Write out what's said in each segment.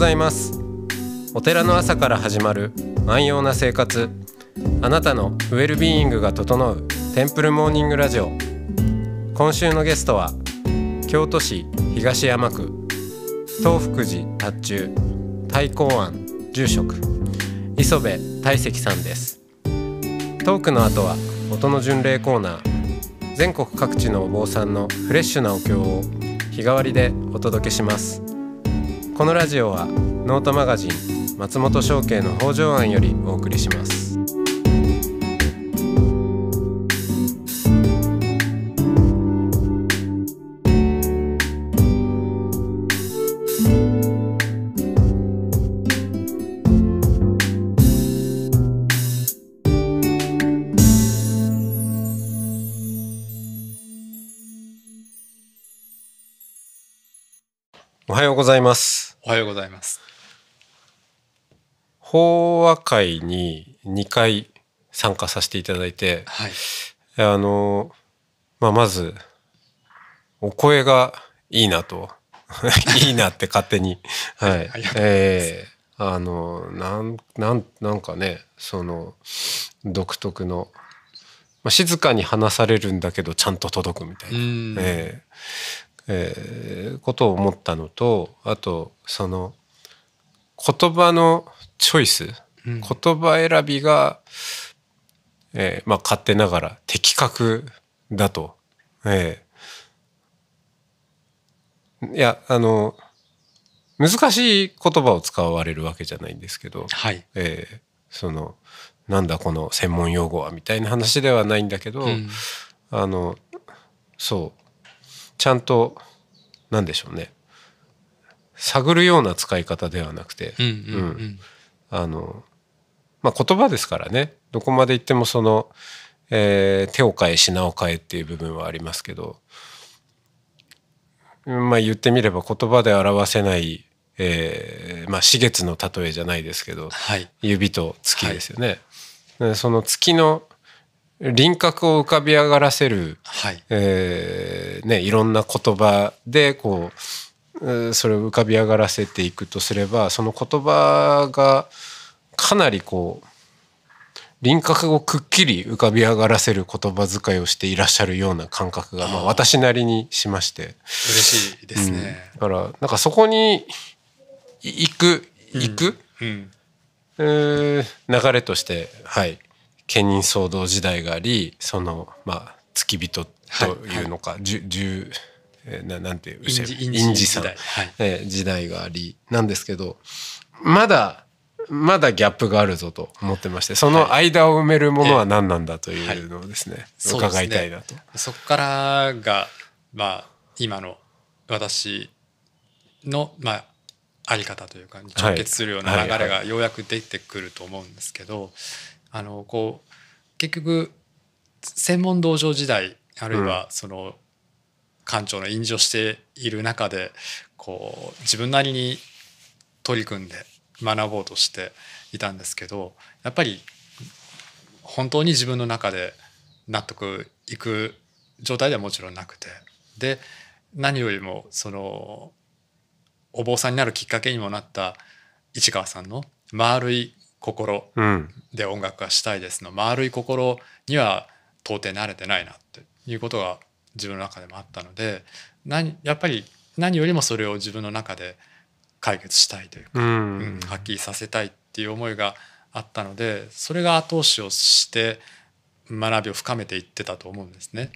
ございますお寺の朝から始まる万葉な生活あなたのウェルビーイングが整うテンプルモーニングラジオ今週のゲストは京都市東山区東福寺達中太公庵住職磯部大石さんですトークの後は音の巡礼コーナー全国各地のお坊さんのフレッシュなお経を日替わりでお届けします。このラジオはノートマガジン松本商家の北条庵よりお送りします法和会に2回参加させていただいて、はい、あの、まあ、まず、お声がいいなと、いいなって勝手に、はい、はい、ええー、あの、なん、なん、なんかね、その、独特の、まあ、静かに話されるんだけど、ちゃんと届くみたいな、えー、えー、ことを思ったのと、あと、その、言葉のチョイス、うん、言葉選びが、えー、まあ勝手ながら的確だと。えー、いや、あの、難しい言葉を使われるわけじゃないんですけど、はい、えー、その、なんだこの専門用語はみたいな話ではないんだけど、うん、あの、そう、ちゃんと、なんでしょうね。探るような使い方ではなくて、うんうんうんうんあの、まあ、言葉ですからねどこまで行ってもその、えー、手を変え品を変えっていう部分はありますけど、まあ、言ってみれば言葉で表せない、えーまあ、四月の例えじゃないですけど、はい、指と月ですよね。はい、その月の輪郭を浮かび上がらせる、はいえーね、いろんな言葉でこうそれを浮かび上がらせていくとすればその言葉がかなりこう輪郭をくっきり浮かび上がらせる言葉遣いをしていらっしゃるような感覚が、まあ、私なりにしまして嬉しいですね、うん、だからなんかそこに行く行く、うん、うん、流れとしてはい兼任騒動時代がありそのまあ付き人というのか、はいはい、えななんていう印字印字さん時代,、はいえ時代がありなんですけどまだまだギャップがあるぞと思ってましてその間を埋めるものは何なんだというのをですね、はい、伺いたいなと。そこ、からが、まあ、今の私の、まあ、あり方というか直結するような流れがようやく出てくると思うんですけど、あのこう結局専門道場時代あるいはその館長の印字している中でこう自分なりに取り組んで学ぼうとしていたんですけどやっぱり本当に自分の中で納得いく状態ではもちろんなくてで何よりもそのお坊さんになるきっかけにもなった市川さんの「丸い心で音楽がしたいですの」の、うん「丸い心には到底慣れてないな」っていうことが自分の中でもあったので何やっぱり何よりもそれを自分の中で解決したいというか、うん、うん、はっきりさせたいっていう思いがあったのでそれが後押しをして学びを深めていってたと思うんですね。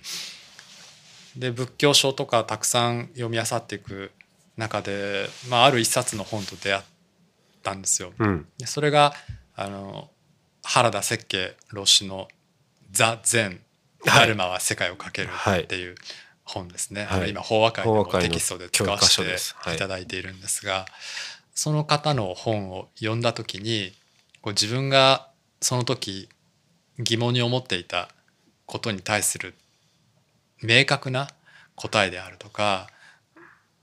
で仏教書とかたくさん読み漁っていく中で、まあ、ある一冊の本と出会ったんですよ。うん、それがあの原田設計老子の「ザ・禅」ダルマは世界をかける」っていう本ですね、はい、今法和会のテキストで使わせていただいているんですが、その方の本を読んだ時にこう自分がその時疑問に思っていたことに対する明確な答えであるとか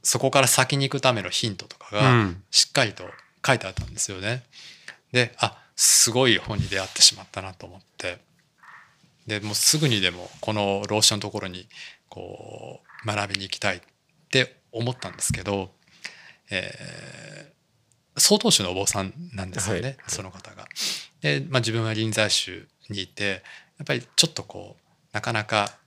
そこから先に行くためのヒントとかがしっかりと書いてあったんですよね。であすごい本に出会ってしまったなと思って。でもうすぐにでもこの老子のところにこう学びに行きたいって思ったんですけど、えー、曹洞宗のお坊さんなんですよね、はい、その方が。で、まあ、自分は臨済宗にいてやっぱりちょっとこうなかなか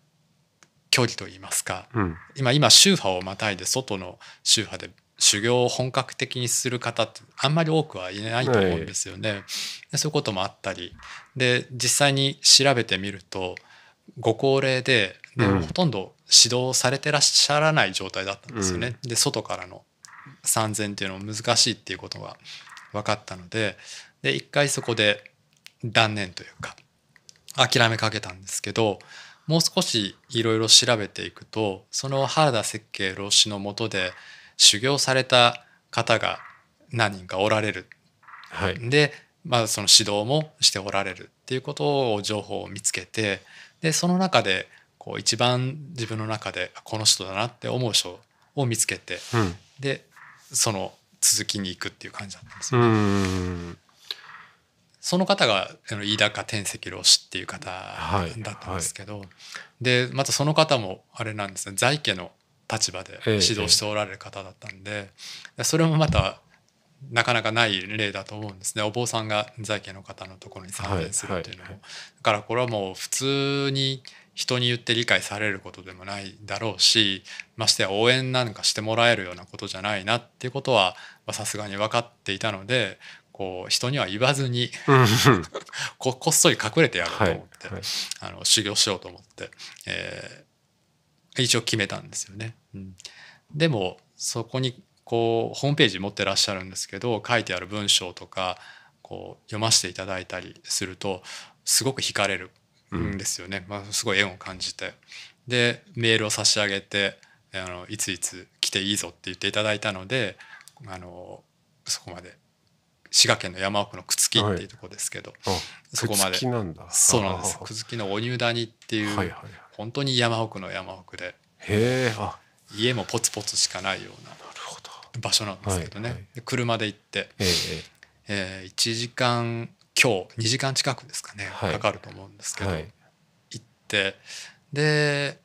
距離といいますか、うん、今今宗派をまたいで外の宗派で修行を本格的にする方ってあんまり多くはいないと思うんですよね。はい、そういうこともあったりで実際に調べてみるとご高齢でで、うん、ほとんど指導されてらっしゃらない状態だったんですよね。うん、で外からの参禅っていうのも難しいっていうことが分かったのでで一回そこで断念というか諦めかけたんですけどもう少しいろいろ調べていくとその原田設計老師のもとで修行された方が何人かおられる、はい、で、まあ、その指導もしておられるっていうことを情報を見つけてでその中でこう一番自分の中でこの人だなって思う人を見つけて、うん、でその続きに行くっていう感じだったんですよね。その方が飯高天石老師っていう方だったんですけど、はいはい、でまたその方もあれなんですね在家の立場で指導しておられる方だったんで、それもまたなかなかない例だと思うんですねお坊さんが在家の方のところに参列するっていうのも、だからこれはもう普通に人に言って理解されることでもないだろうしましてや応援なんかしてもらえるようなことじゃないなっていうことはさすがに分かっていたのでこう人には言わずに こっそり隠れてやろうと思って、はいはい、あの修行しようと思って、え一応決めたんですよね。うん、でもそこにこうホームページ持ってらっしゃるんですけど書いてある文章とかこう読ませていただいたりするとすごく惹かれるんですよね、うん、まあ、すごい縁を感じてでメールを差し上げてあのいついつ来ていいぞって言っていただいたのであのそこまで滋賀県の山奥の朽木っていうとこですけど、はい、そこまでそうなんです朽木の鬼谷っていう本当に山奥の山奥でへあ家もポツポツしかないような場所なんですけどね、はいはい、で車で行って、ええー、1時間今日2時間近くですかね、はい、かかると思うんですけど、はい、行ってで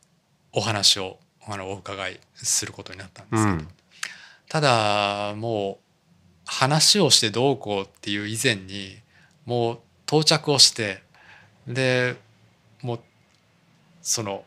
お話をあのお伺いすることになったんですけど、うん、ただもう話をしてどうこうっていう以前にもう到着をしてでもうその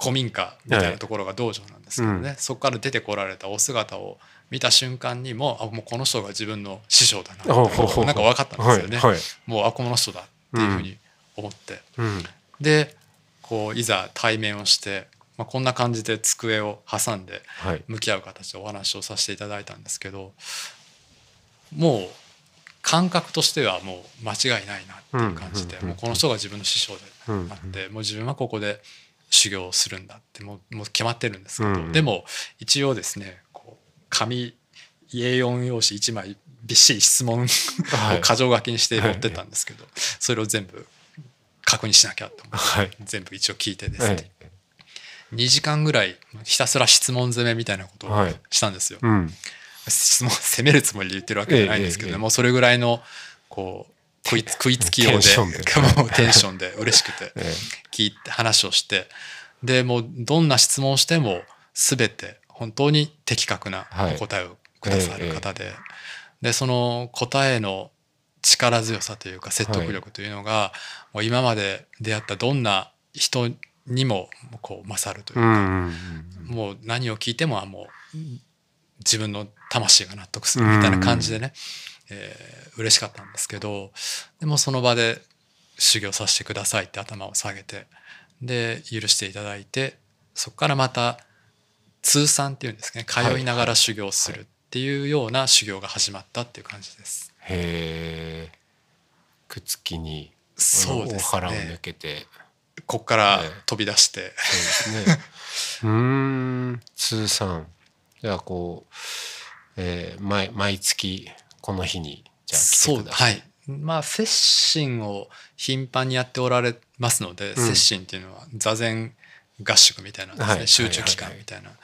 古民家みたいなところが道場なんですけどね、はい、そこから出てこられたお姿を見た瞬間にもあもうこの人が自分の師匠だななんか分かったんですよね、はいはい、もうあこの人だっていうふうに思って、うんうん、でこういざ対面をして、まあ、こんな感じで机を挟んで向き合う形でお話をさせていただいたんですけどもう感覚としてはもう間違いないなっていう感じで、もうこの人が自分の師匠であって、もう自分はここで修行するんだってもうもう決まってるんですけど、でも一応ですねこう紙 A4 用紙1枚びっしり質問を 箇条書きにして持ってたんですけど、それを全部確認しなきゃと思って、全部一応聞いてですね、2時間ぐらいひたすら質問攻めみたいなことをしたんですよ。質問責めるつもりで言ってるわけじゃないんですけど、もうそれぐらいのこう食い食いつきようで テンションで嬉しくて聞いて話をしてでもうどんな質問をしても全て本当に的確なお答えをくださる方で,、でその答えの力強さというか説得力というのが、もう今まで出会ったどんな人にもこう勝るというか、もう何を聞いてももう自分の魂が納得するみたいな感じでね、うん、えー、嬉しかったんですけどでもその場で修行させてくださいって頭を下げてで許していただいてそこからまた通算っていうんですかね通いながら修行するっていうような修行が始まったっていう感じです。はいはいはい、へえ。くっつきにそうです、ね、腹を抜けてこっから飛び出して、そうですね うん通算じゃあこう、えー、毎毎月この日にじゃあ来てください。はいまあ、接心を頻繁にやっておられますので、うん、接心っていうのは座禅合宿みたいなですね、はい、集中期間みたいな、はいはいはい、ま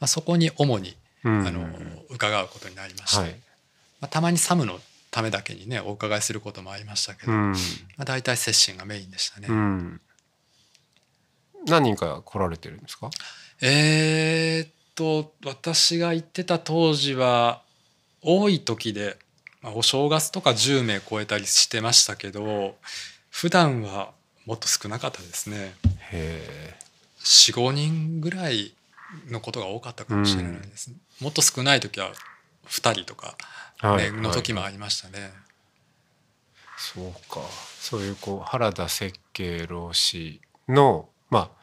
あ、そこに主に、うんうん、あの伺うことになりまして、はい、まあ、たまにサムのためだけにねお伺いすることもありましたけど、うん、まあ、大体接心がメインでしたね、うん、何人か来られてるんですかえー、と私が行ってた当時は多い時で、まあ、お正月とか10名超えたりしてましたけど普段はもっと少なかったですねへえ。45人ぐらいのことが多かったかもしれないですね、うん、もっと少ない時は2人とか、ねの時もありましたね、そうかそういうこう原田設計老師のまあ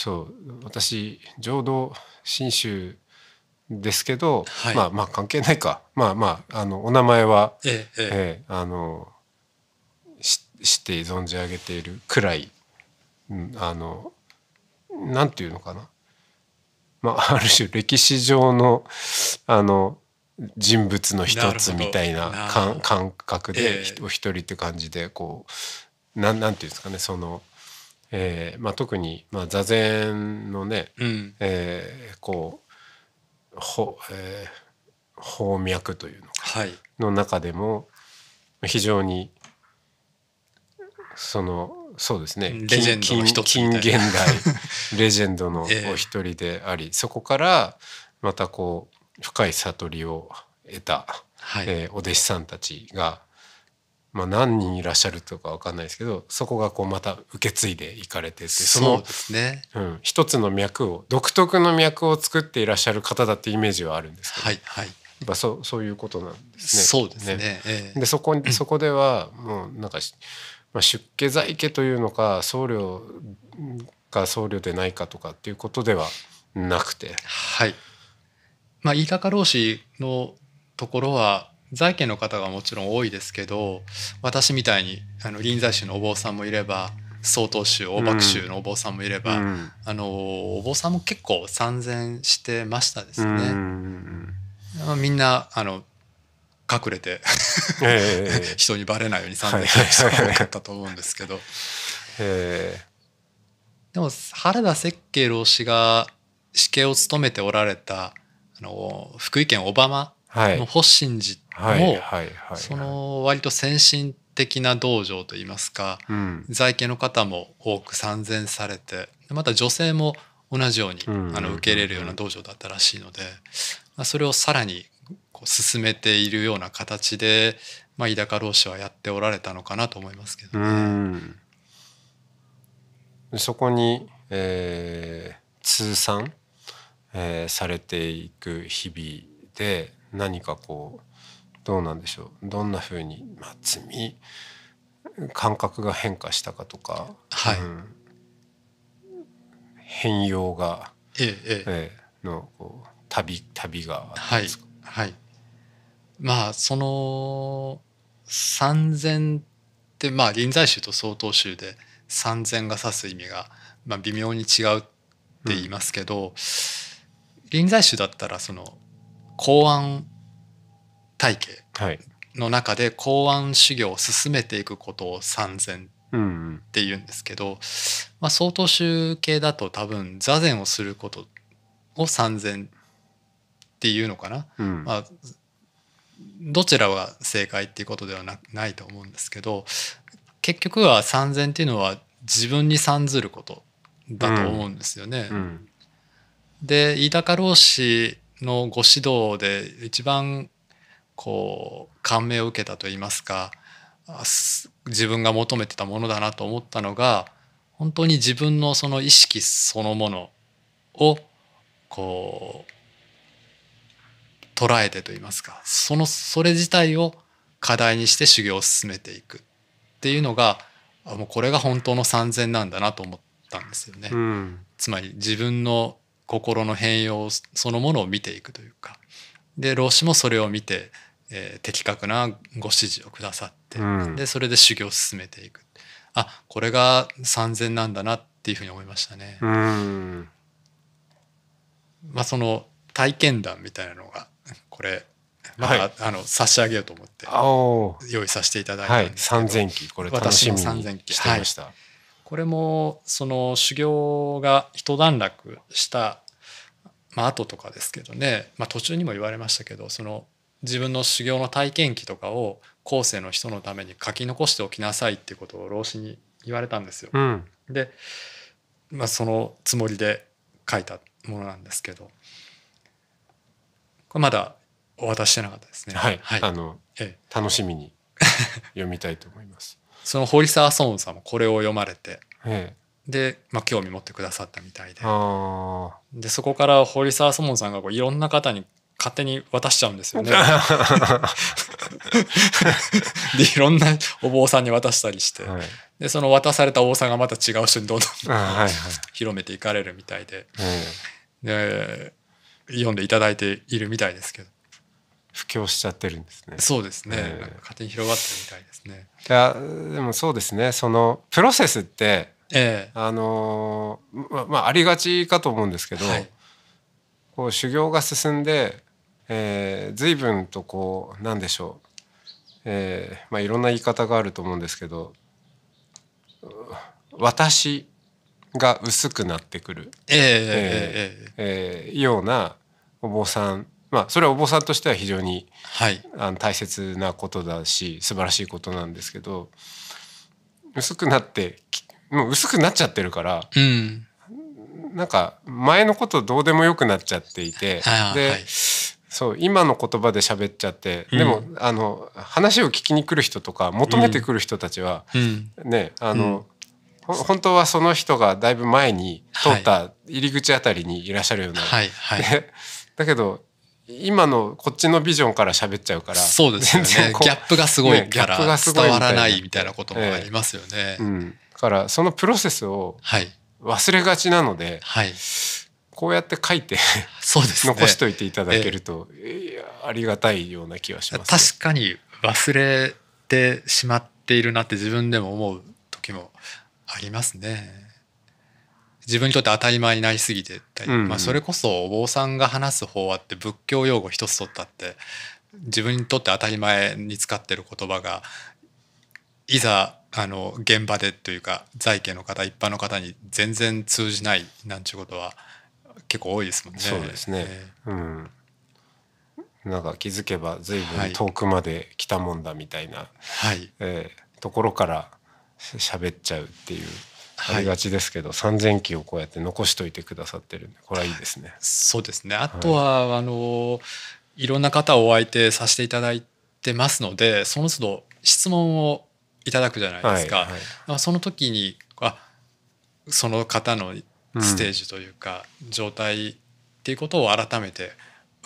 そう私浄土真宗ですけど、はい、まあまあ関係ないかまあまああのお名前は、ええええ、あのして存じ上げているくらい、うん、あのなんていうのかな、まあ、ある種歴史上のあの人物の一つみたいな感覚で、お一人って感じでこうなんなんていうんですかねそのえーまあ、特に、まあ、座禅のね、うん、えー、こうほ、えー、方脈というの,、はい、の中でも非常にそのそうですね近近近現代レジェンドの お一人であり、えー、そこからまたこう深い悟りを得た、はい、えー、お弟子さんたちがまあ、何人いらっしゃるとか分かんないですけどそこがこうまた受け継いでいかれててそのそ、ね、うん、一つの脈を独特の脈を作っていらっしゃる方だってイメージはあるんですけど、はいはい、まあ、そうそういうことなんですね。そうですね、ねえでそこそこではもうなんか、まあ、出家在家というのか僧侶か僧侶でないかとかっていうことではなくて。はいまあ、飯高老師のところは財家の方がもちろん多いですけど私みたいにあの臨済宗のお坊さんもいれば曹洞宗大幕宗のお坊さんもいれば、うん、あのお坊さんも結構参禅してましたですね。うんみんなあの隠れて 人にバレないように参禅した人が多かったと思うんですけど。でも原田石慶老師が死刑を務めておられたあの福井県小浜の法信寺っはははいいい、その割と先進的な道場といいますか、うん、在家の方も多く参禅されてまた女性も同じように、あの受け入れるような道場だったらしいので、まあ、それをさらにこう進めているような形で、まあ、飯高老師はやっておられたのかなと思いますけどね。そこに、えー、通算、えー、されていく日々で何かこうどうなんでしょうどんなふうに、まあ、罪感覚が変化したかとか、はい、うん、変容が、ええええのこう旅旅がはい、はい、まあその三千ってまあ臨済宗と曹洞宗で三千が指す意味が、まあ、微妙に違うって言いますけど、うん、臨済宗だったらその公安体系の中で公安修行を進めていくことを三禅っていうんですけど、まあ、相当宗系だと多分座禅をすることを三禅っていうのかな、うん、まあ、どちらが正解っていうことではないと思うんですけど結局は三禅っていうのは自分に参ずることだと思うんですよね。うんうん、で飯高老師のご指導で一番こう感銘を受けたといいますか自分が求めてたものだなと思ったのが本当に自分のその意識そのものをこう捉えてといいますかそのそれ自体を課題にして修行を進めていくっていうのがもうこれが本当の三千なんだなと思ったんですよね。うん、つまり自分の心の変容そのものを見ていくというかで老子もそれを見てえー、的確なご指示をくださって、うん、でそれで修行を進めていくあこれが三千なんだなっていうふうに思いましたね。うん、まあ、その体験談みたいなのがこれまあはい、あの差し上げようと思って用意させていただいたんですけど、はい、3 0期これ楽しみにしてました、はい、これもその修行が一段落した、まあ後とかですけどね、まあ、途中にも言われましたけどその自分の修行の体験記とかを後世の人のために書き残しておきなさいっていうことを老子に言われたんですよ。うん、で、まあ、そのつもりで書いたものなんですけどこれまだお渡ししてなかったですね。はい、はい、あの、ええ、楽しみに読みたいと思います。その堀沢孫さんもこれを読まれて、ええ、で、まあ、興味持ってくださったみたいででそこから堀沢孫さんがこういろんな方に勝手に渡しちゃうんですよね。でいろんなお坊さんに渡したりして、はい、でその渡されたお坊さんがまた違う人にどんどんはい、広めていかれるみたいでで、読んでいただいているみたいですけど。布教しちゃってるんですね。そうですね。えー、勝手に広がってるみたいですね。いやでもそうですね。そのプロセスって、えー、あのまあ、まあ、ありがちかと思うんですけど、はい、こう修行が進んでえー、随分とこうなんでしょう、えー、まあ、いろんな言い方があると思うんですけど私が薄くなってくる、えええようなお坊さんまあそれはお坊さんとしては非常に、はい、あの大切なことだし素晴らしいことなんですけど薄くなってもう薄くなっちゃってるから、うん、なんか前のことどうでもよくなっちゃっていて、はい、で、そう今の言葉で喋っちゃって、うん、でもあの話を聞きに来る人とか求めてくる人たちは、うん、ねあの、うん、本当はその人がだいぶ前に通った入り口あたりにいらっしゃるような、はいはいはい、だけど今のこっちのビジョンから喋っちゃうからそうですねギャップがすごいから、ね、伝わらないみたいなこともありますよね。えー、からそのプロセスを忘れがちなので、はいこうやって書いてそうです、ね、残しといていただけると、えー、ありがたいような気がします、ね、確かに忘れてしまっているなって自分でも思う時もありますね。自分にとって当たり前になりすぎてたり、うんうん、まあ、それこそお坊さんが話す法話って仏教用語一つ取ったって自分にとって当たり前に使ってる言葉がいざあの現場でというか在家の方一般の方に全然通じないなんちゅうことは結構多いですもんね。そうですね、うんなんか気づけば随分遠くまで来たもんだみたいな、はい、えー、ところから喋っちゃうっていう、ありがちですけど三千0機をこうやって残しといてくださってるんでこれはいいですね。そうですねあとは、はい、あのいろんな方をお相手させていただいてますのでその都度質問をいただくじゃないですか。はいはい、その時にあその方のステージというか、状態っていうことを改めて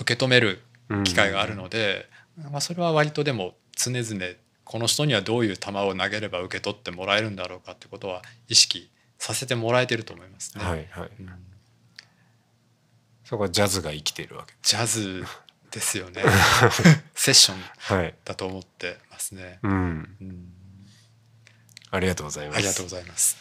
受け止める機会があるので、まあ、それは割とでも常々この人にはどういう球を投げれば受け取ってもらえるんだろうかってことは意識させてもらえてると思いますね。はいはい、うん、そこはジャズが生きてるわけジャズですよね セッションだと思ってますね、はいうん、うん、ありがとうございますありがとうございます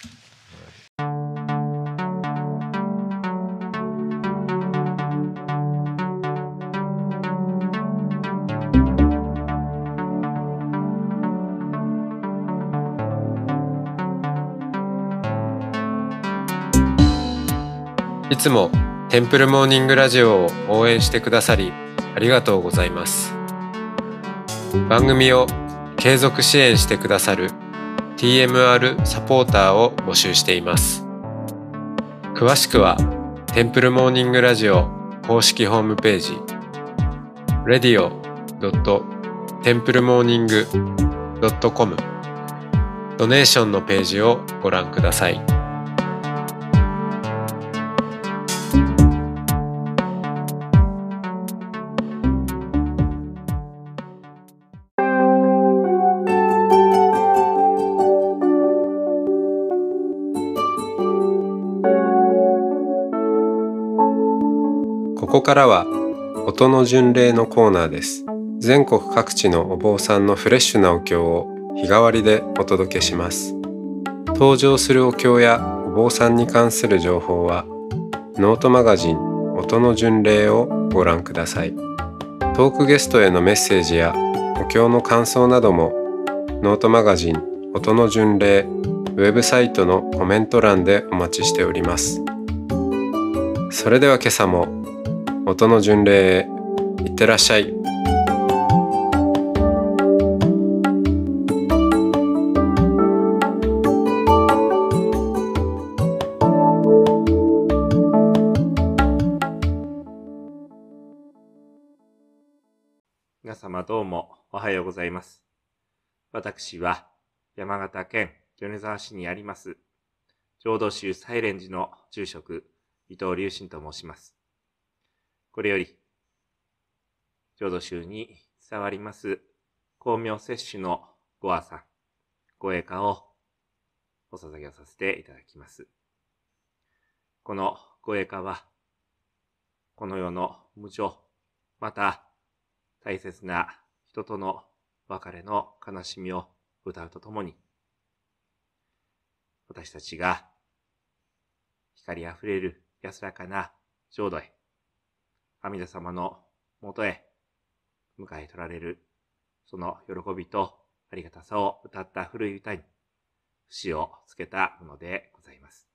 つもテンプルモーニングラジオを応援してくださりありがとうございます番組を継続支援してくださる TMR サポーターを募集しています詳しくはテンプルモーニングラジオ公式ホームページ radio.templemorning.com ドネーションのページをご覧ください。からは音の巡礼のコーナーです全国各地のお坊さんのフレッシュなお経を日替わりでお届けします登場するお経やお坊さんに関する情報はノートマガジン音の巡礼をご覧くださいトークゲストへのメッセージやお経の感想などもノートマガジン音の巡礼ウェブサイトのコメント欄でお待ちしておりますそれでは今朝も元の巡礼いってらっしゃい。皆様どうもおはようございます。私は山形県米沢市にあります、浄土宗西蓮寺の住職、伊藤隆信と申します。これより、浄土宗に伝わります光明摂取のごん、ご栄華をお捧げをさせていただきます。このご栄華は、この世の無常、また大切な人との別れの悲しみを歌うとともに、私たちが光あふれる安らかな浄土へ阿弥陀様の元へ迎え取られる、その喜びとありがたさを歌った古い歌に、節をつけたものでございます。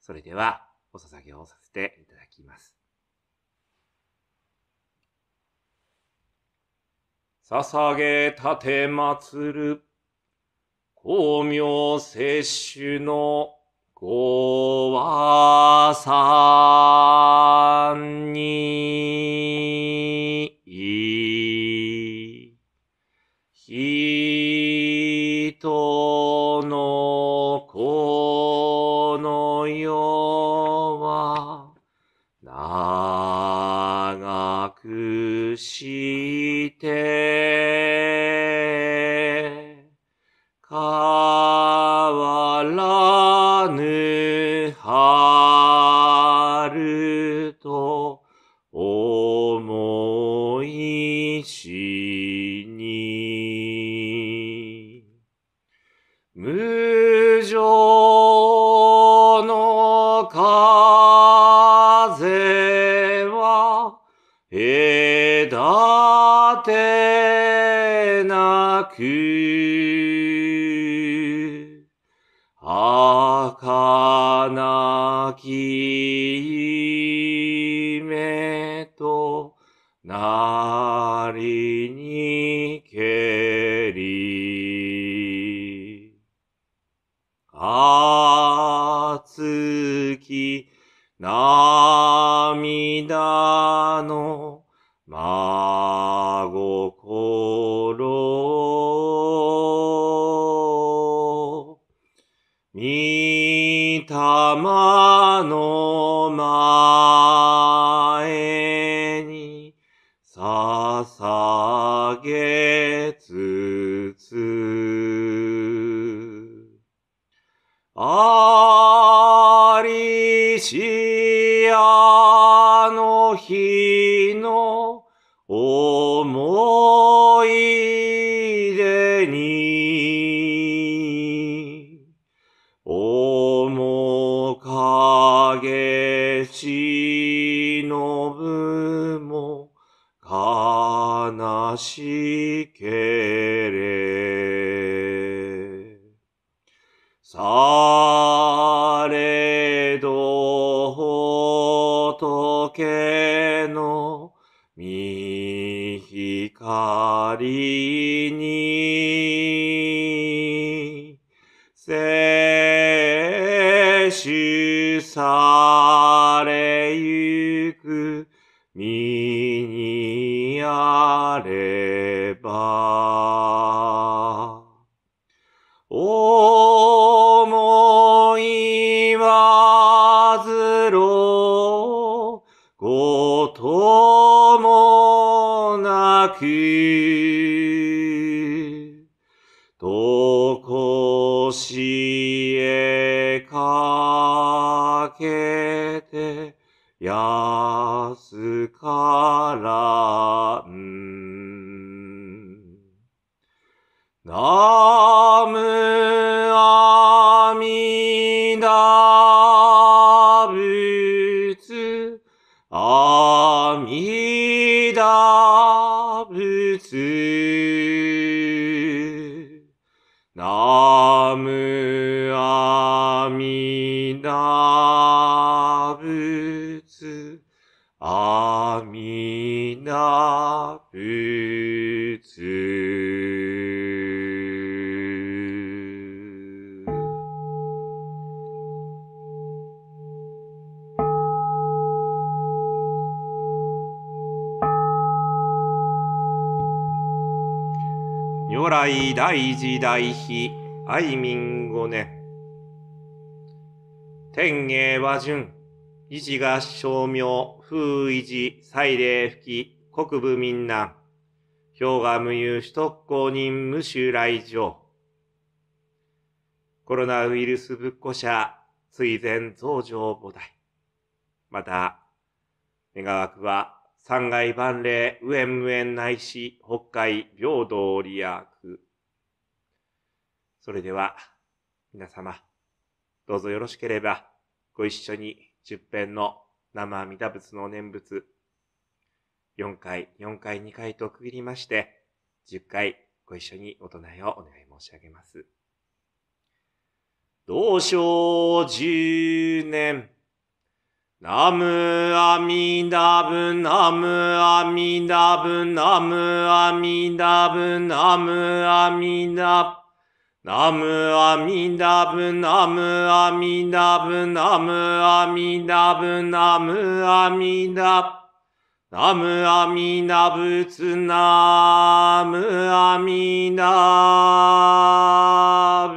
それでは、お捧げをさせていただきます。捧げ立て祭る、光明摂取のおばさんに、人のこの世は、長くし Hari 足もなき、とこしえかけて、やすからん。ナムなぶつ、あみなぶつ。如来大時代非愛民ごね。天下和順、維持が照明、風維持、祭礼吹き、国部民難。氷河無首都公認、無襲来上。コロナウイルス仏庫者、追善増上菩提。また、願わくは、三外万礼、無縁無縁内し、北海、平等利悪。それでは、皆様。どうぞよろしければ、ご一緒に十編の生阿弥陀仏の念仏、四回、四回、二回と区切りまして、十回ご一緒にお唱えをお願い申し上げます。同正十年。ナムアミダブナムアミダブナムアミダブナムアミダブ。ナムアミダブナムアミダブナムアミダブナムアミダブナムアミダブツナムアミダブ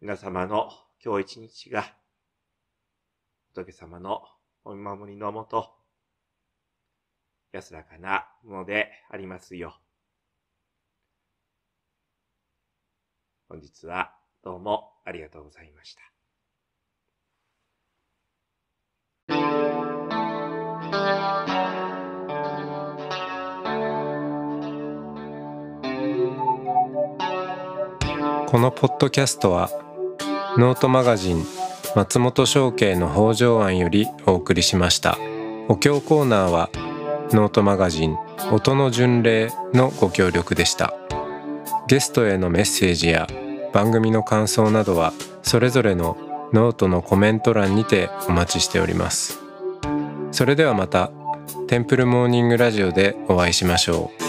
皆様の今日一日が仏様のお見守りのもと安らかなものでありますよ本日はどうもありがとうございました。このポッドキャストはノートマガジン松本商家の北条庵よりお送りしましたお経コーナーはノートマガジン音の巡礼のご協力でした。ゲストへのメッセージや番組の感想などはそれぞれのノートのコメント欄にてお待ちしておりますそれではまたテンプルモーニングラジオでお会いしましょう